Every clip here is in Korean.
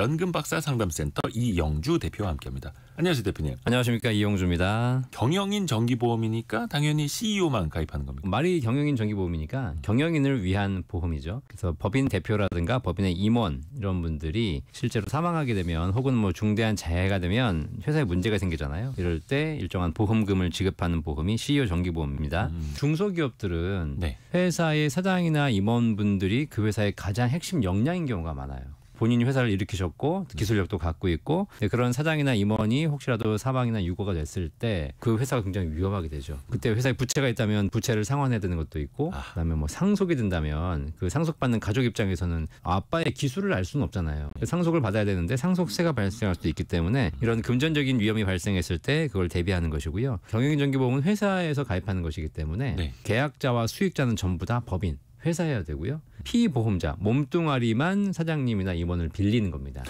연금 박사 상담센터 이영주 대표와 함께합니다. 안녕하세요 대표님. 안녕하십니까 이영주입니다. 경영인 정기보험이니까 당연히 CEO만 가입하는 겁니다. 말이 경영인 정기보험이니까 경영인을 위한 보험이죠. 그래서 법인 대표라든가 법인의 임원 이런 분들이 실제로 사망하게 되면 혹은 뭐 중대한 자해가 되면 회사에 문제가 생기잖아요. 이럴 때 일정한 보험금을 지급하는 보험이 CEO 정기보험입니다. 음. 중소기업들은 네. 회사의 사장이나 임원분들이 그 회사의 가장 핵심 역량인 경우가 많아요. 본인이 회사를 일으키셨고 기술력도 갖고 있고 네, 그런 사장이나 임원이 혹시라도 사망이나 유고가 됐을 때 그 회사가 굉장히 위험하게 되죠. 그때 회사에 부채가 있다면 부채를 상환해야 되는 것도 있고 아. 그다음에 뭐 상속이 된다면 그 상속받는 가족 입장에서는 아빠의 기술을 알 수는 없잖아요. 상속을 받아야 되는데 상속세가 발생할 수도 있기 때문에 이런 금전적인 위험이 발생했을 때 그걸 대비하는 것이고요. 경영인정기보험은 회사에서 가입하는 것이기 때문에 네. 계약자와 수익자는 전부 다 법인 회사여야 되고요. 피보험자 몸뚱아리만 사장님이나 임원을 빌리는 겁니다.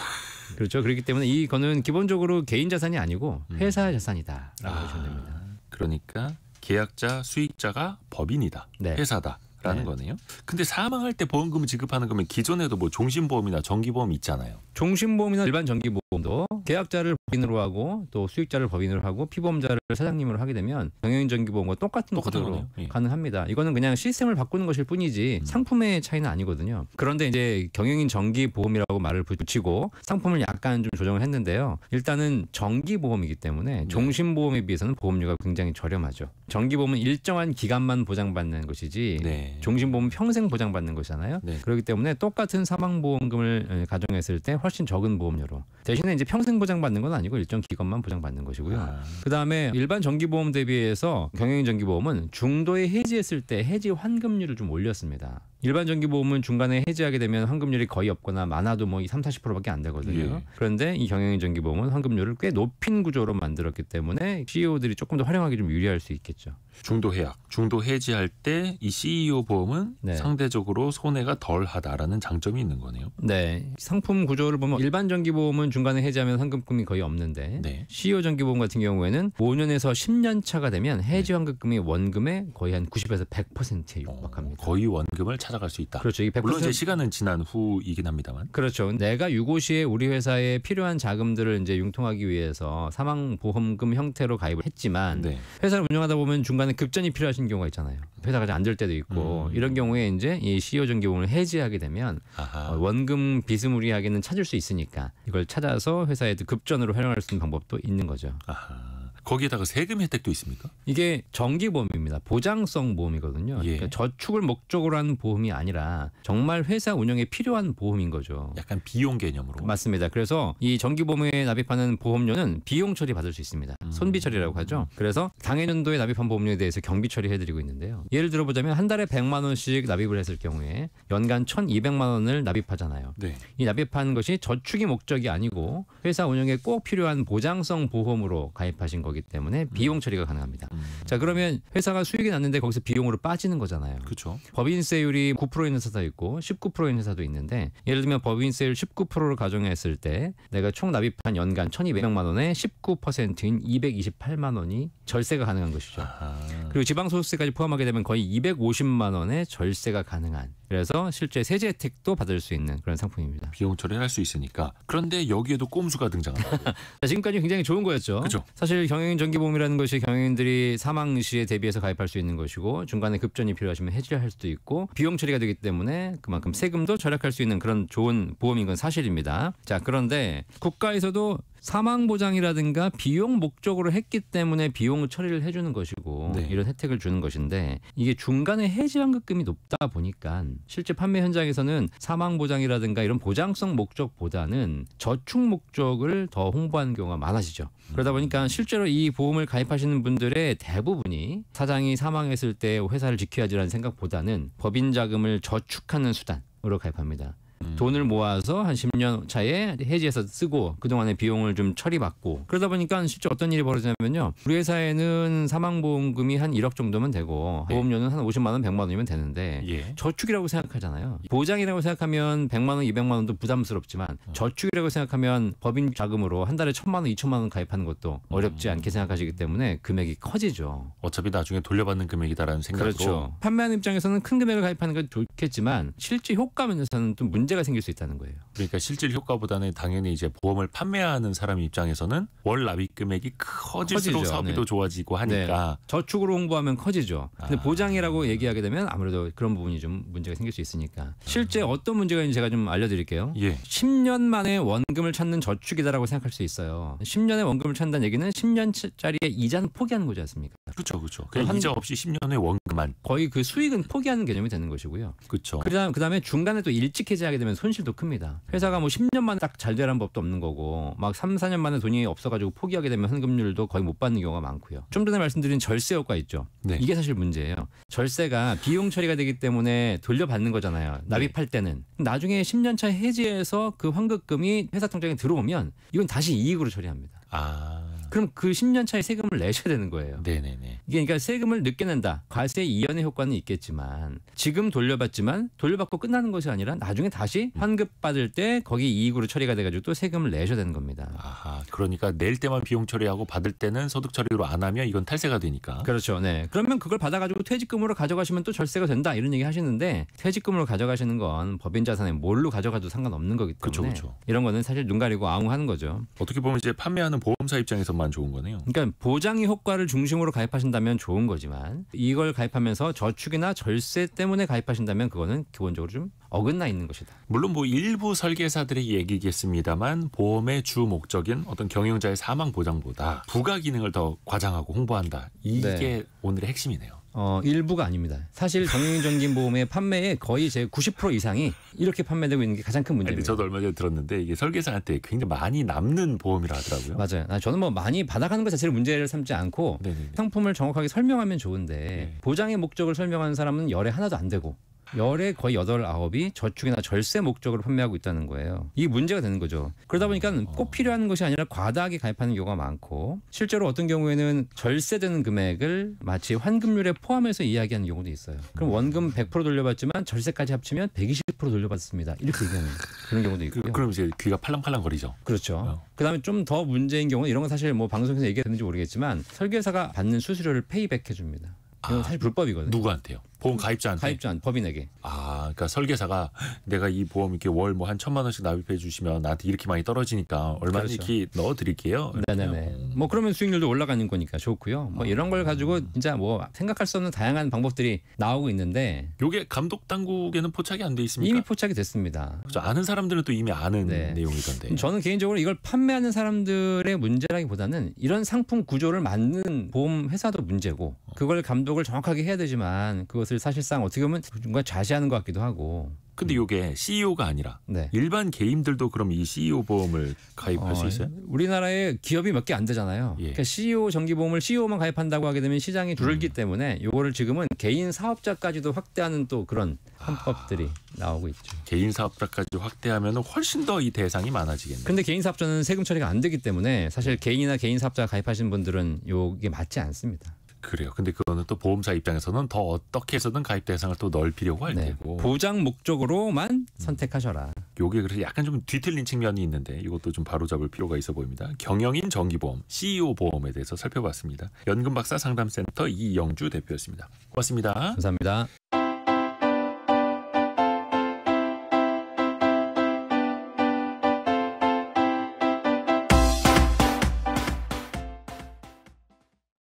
그렇죠. 그렇기 때문에 이거는 기본적으로 개인 자산이 아니고 음. 회사 자산이다라고 아, 보시면 됩니다. 그러니까 계약자 수익자가 법인이다. 네. 회사다. 라는 네. 거네요. 근데 사망할 때 보험금을 지급하는 거면 기존에도 뭐 종신보험이나 정기보험 있잖아요. 종신보험이나 일반 정기보험 보험도 계약자를 법인으로 하고 또 수익자를 법인으로 하고 피보험자를 사장님으로 하게 되면 경영인 전기보험과 똑같은 구조로 예. 가능합니다. 이거는 그냥 시스템을 바꾸는 것일 뿐이지 음. 상품의 차이는 아니거든요. 그런데 이제 경영인 전기보험이라고 말을 붙이고 상품을 약간 좀 조정을 했는데요. 일단은 전기보험이기 때문에 네. 종신보험에 비해서는 보험료가 굉장히 저렴하죠. 전기보험은 일정한 기간만 보장받는 것이지 네. 종신보험은 평생 보장받는 것이잖아요. 네. 그렇기 때문에 똑같은 사망보험금을 가정했을 때 훨씬 적은 보험료로 대신 대신에 이제 평생 보장받는 건 아니고 일정 기간만 보장받는 것이고요. 아. 그다음에 일반 정기보험 대비해서 경영인 정기보험은 중도에 해지했을 때 해지 환급률을 좀 올렸습니다. 일반 정기보험은 중간에 해지하게 되면 환급률이 거의 없거나 많아도 뭐 3, 40%밖에 안 되거든요. 예. 그런데 이 경영인 정기보험은 환급률을 꽤 높인 구조로 만들었기 때문에 CEO들이 조금 더 활용하기 좀 유리할 수 있겠죠. 중도 해약, 중도 해지할 때 이 CEO 보험은 네. 상대적으로 손해가 덜하다라는 장점이 있는 거네요. 네. 상품 구조를 보면 일반 정기보험은 중간에 해지하면 상금금이 거의 없는데 네. CEO 정기보험 같은 경우에는 5년에서 10년 차가 되면 해지 네. 환급금이 원금의 거의 한 90에서 100%에 어, 육박합니다. 어, 거의 원금을 찾아갈 수 있다. 그렇죠. 물론 이제 시간은 지난 후이긴 합니다만. 그렇죠. 내가 유고 시에 우리 회사에 필요한 자금들을 이제 융통하기 위해서 사망 보험금 형태로 가입을 했지만 네. 회사를 운영하다 보면 중간 중간에 급전이 필요하신 경우가 있잖아요. 회사가 안 될 때도 있고 음. 이런 경우에 이제 이 CEO 정기금을 해지하게 되면 아 원금 비스무리하게는 찾을 수 있으니까 이걸 찾아서 회사에 급전으로 활용할 수 있는 방법도 있는 거죠. 아하. 거기에다가 세금 혜택도 있습니까? 이게 정기보험입니다. 보장성 보험이거든요. 예. 그러니까 저축을 목적으로 하는 보험이 아니라 정말 회사 운영에 필요한 보험인 거죠. 약간 비용 개념으로. 맞습니다. 그래서 이 정기보험에 납입하는 보험료는 비용 처리받을 수 있습니다. 음. 손비 처리라고 하죠. 그래서 당해년도에 납입한 보험료에 대해서 경비 처리해드리고 있는데요. 예를 들어보자면 한 달에 100만 원씩 납입을 했을 경우에 연간 1,200만 원을 납입하잖아요. 네. 이 납입한 것이 저축이 목적이 아니고 회사 운영에 꼭 필요한 보장성 보험으로 가입하신 거죠. 거기 때문에 음. 비용 처리가 가능합니다. 음. 자 그러면 회사가 수익이 났는데 거기서 비용으로 빠지는 거잖아요. 그렇죠. 법인세율이 9% 있는 회사도 있고 1 9 있는 회사도 있는데 예를 들면 법인세율 19%를 가정했을 때 내가 총 납입한 연간 1,200만 원에 19%인 228만 원이 절세가 가능한 것이죠. 아 그리고 지방소득세까지 포함하게 되면 거의 250만 원의 절세가 가능한 그래서 실제 세제 혜택도 받을 수 있는 그런 상품입니다. 비용 절약할 수 있으니까. 그런데 여기에도 꼼수가 등장합니다. 지금까지 굉장히 좋은 거였죠. 그죠 사실 경영인 전기보험이라는 것이 경영인들이 사망 시에 대비해서 가입할 수 있는 것이고 중간에 급전이 필요하시면 해지할 를 수도 있고 비용 처리가 되기 때문에 그만큼 세금도 절약할 수 있는 그런 좋은 보험인 건 사실입니다. 자 그런데 국가에서도 사망 보장이라든가 비용 목적으로 했기 때문에 비용을 처리를 해주는 것이고 네. 이런 혜택을 주는 것인데 이게 중간에 해지환급금이 높다 보니까 실제 판매 현장에서는 사망 보장이라든가 이런 보장성 목적보다는 저축 목적을 더 홍보하는 경우가 많아지죠. 그러다 보니까 음. 실제로 이 보험을 가입하시는 분들의 대부분이 사장이 사망했을 때 회사를 지켜야지라는 생각보다는 법인 자금을 저축하는 수단으로 가입합니다. 음. 돈을 모아서 한 10년 차에 해지해서 쓰고 그동안의 비용을 좀 처리받고 그러다 보니까 실제 어떤 일이 벌어지냐면요. 우리 회사에는 사망보험금이 한 1억 정도면 되고 예. 보험료는 한 50만 원, 100만 원이면 되는데 예. 저축이라고 생각하잖아요. 보장이라고 생각하면 100만 원, 200만 원도 부담스럽지만 어. 저축이라고 생각하면 법인 자금으로 한 달에 1000만 원, 2000만 원 가입하는 것도 어렵지 음. 않게 생각하시기 때문에 금액이 커지죠. 어차피 나중에 돌려받는 금액이다라는 생각으로. 그렇죠. 판매하는 입장에서는 큰 금액을 가입하는 건 좋겠지만 실제 효과 면에서는 또 문제 문제가 생길 수 있다는 거예요. 그러니까 실질 효과보다는 당연히 이제 보험을 판매하는 사람 입장에서는 월 납입 금액이 커질수록 지죠 사업비도 네. 좋아지고 하니까 네. 저축으로 홍보하면 커지죠. 근데 아. 보장이라고 얘기하게 되면 아무래도 그런 부분이 좀 문제가 생길 수 있으니까 실제 어떤 문제가 있는지 제가 좀 알려드릴게요. 예. 10년 만에 원금을 찾는 저축이다라고 생각할 수 있어요. 10년에 원금을 찾는다는 얘기는 10년짜리의 이자는 포기하는 거지 않습니까? 그렇죠, 그렇죠. 그냥 한, 이자 없이 10년의 원금만 거의 그 수익은 포기하는 개념이 되는 것이고요. 그렇죠. 그다음 그다음에 중간에 또 일찍 해지하게 되면 손실도 큽니다. 회사가 뭐 10년 만에 딱잘 되라는 법도 없는 거고 막 3, 4년 만에 돈이 없어가지고 포기하게 되면 현금률도 거의 못 받는 경우가 많고요. 좀 전에 말씀드린 절세 효과 있죠. 네. 이게 사실 문제예요. 절세가 비용 처리가 되기 때문에 돌려받는 거잖아요. 납입할 네. 때는 나중에 10년 차 해지해서 그 환급금이 회사 통장에 들어오면 이건 다시 이익으로 처리합니다. 아. 그럼 그 10년 차에 세금을 내셔야 되는 거예요. 네네네. 이게 그러니까 세금을 늦게 낸다. 과세 이연의 효과는 있겠지만 지금 돌려받지만 돌려받고 끝나는 것이 아니라 나중에 다시 음. 환급 받을 때 거기 이익으로 처리가 돼가지고 또 세금을 내셔야 되는 겁니다. 아 그러니까 낼 때만 비용 처리하고 받을 때는 소득 처리로 안 하면 이건 탈세가 되니까. 그렇죠. 네. 그러면 그걸 받아가지고 퇴직금으로 가져가시면 또 절세가 된다 이런 얘기 하시는데 퇴직금으로 가져가시는 건 법인 자산에 뭘로 가져가도 상관없는 거기 때문에 그렇죠, 그렇죠. 이런 거는 사실 눈 가리고 아웅하는 거죠. 어떻게 보면 이제 판매하는 이거는 보험사 입장에서만 좋은 거네요. 그러니까 보장이 효과를 중심으로 가입하신다면 좋은 거지만 이걸 가입하면서 저축이나 절세 때문에 가입하신다면 그거는 기본적으로 좀 어긋나 있는 것이다. 물론 뭐 일부 설계사들의 얘기겠습니다만 보험의 주 목적인 어떤 경영자의 사망 보장보다 부가 기능을 더 과장하고 홍보한다. 이게 네. 오늘의 핵심이네요. 어, 일부가 아닙니다. 사실 정년전기보험의 판매의 거의 제 90% 이상이 이렇게 판매되고 있는 게 가장 큰 문제입니다. 아니, 저도 얼마 전에 들었는데 이게 설계사한테 굉장히 많이 남는 보험이라 하더라고요. 맞아요. 아니, 저는 뭐 많이 받아가는 것 자체를 문제를 삼지 않고 네네네. 상품을 정확하게 설명하면 좋은데 네. 보장의 목적을 설명하는 사람은 열에 하나도 안 되고 열의 거의 여덟 아홉이 저축이나 절세 목적으로 판매하고 있다는 거예요. 이게 문제가 되는 거죠. 그러다 보니까 음. 꼭 필요한 것이 아니라 과다하게 가입하는 경우가 많고 실제로 어떤 경우에는 절세되는 금액을 마치 환급률에 포함해서 이야기하는 경우도 있어요. 그럼 원금 100% 돌려받지만 절세까지 합치면 120% 돌려받습니다. 이렇게 얘기하는 그런 경우도 있고요. 그, 럼 이제 귀가 팔랑팔랑거리죠. 그렇죠. 어. 그다음에 좀 더 문제인 경우는 이런 건 사실 뭐 방송에서 얘기가되는지 모르겠지만 설계사가 받는 수수료를 페이백해 줍니다. 이건 아, 사실 불법이거든요. 누구한테요? 보험 가입자한테 가입자한 법인에게. 아, 그러니까 설계사가 내가 이 보험 이렇게 월 뭐 한 천만 원씩 납입해 주시면 나한테 이렇게 많이 떨어지니까 얼마든지 그렇죠. 넣어 드릴게요. 네 네네. 음. 뭐 그러면 수익률도 올라가는 거니까 좋고요. 뭐 이런 걸 가지고 음. 진짜 뭐 생각할 수 없는 다양한 방법들이 나오고 있는데. 요게 감독 당국에는 포착이 안 돼 있습니까? 이미 포착이 됐습니다. 그렇죠. 아는 사람들은 또 이미 아는 네. 내용이던데. 저는 개인적으로 이걸 판매하는 사람들의 문제라기보다는 이런 상품 구조를 만든 보험 회사도 문제고 어. 그걸 감독을 정확하게 해야 되지만 그것 것을 사실상 어떻게 보면 중간 좌시하는 것 같기도 하고. 근데 이게 CEO가 아니라 네. 일반 개인들도 그럼 이 CEO 보험을 가입할 어, 수 있어요? 예. 우리나라에 기업이 몇 개 안 되잖아요. 예. 그러니까 CEO 정기보험을 CEO만 가입한다고 하게 되면 시장이 줄기 음. 때문에 이거를 지금은 개인 사업자까지도 확대하는 또 그런 아. 헌법들이 아, 나오고 있죠. 개인 사업자까지 확대하면 훨씬 더 이 대상이 많아지겠네요. 근데 개인 사업자는 세금 처리가 안 되기 때문에 사실 네. 개인이나 개인 사업자 가입하신 분들은 이게 맞지 않습니다. 그래요. 근데 그거는 또 보험사 입장에서는 더 어떻게 해서든 가입 대상을 또 넓히려고 할 네. 테고 보장 목적으로만 음. 선택하셔라. 요게 그래서 약간 좀 뒤틀린 측면이 있는데 이것도 좀 바로잡을 필요가 있어 보입니다. 경영인 정기보험 CEO 보험에 대해서 살펴봤습니다. 연금박사 상담센터 이영주 대표였습니다. 고맙습니다. 감사합니다.